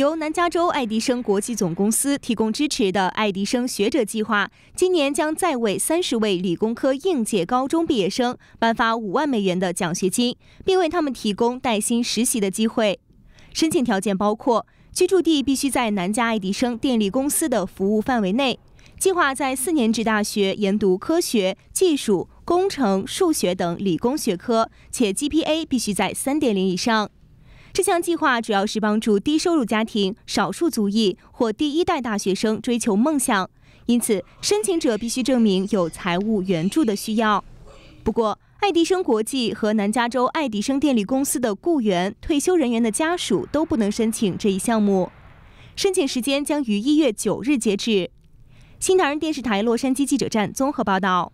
由南加州爱迪生国际总公司提供支持的爱迪生学者计划，今年将再为三十位理工科应届高中毕业生颁发五万美元的奖学金，并为他们提供带薪实习的机会。申请条件包括：居住地必须在南加爱迪生电力公司的服务范围内；计划在四年制大学研读科学技术、工程、数学等理工学科，且 GPA 必须在三点零以上。这项计划主要是帮助低收入家庭、少数族裔或第一代大学生追求梦想，因此申请者必须证明有财务援助的需要。不过，爱迪生国际和南加州爱迪生电力公司的雇员、退休人员的家属都不能申请这一项目。申请时间将于一月九日截止。新唐人电视台洛杉矶记者站综合报道。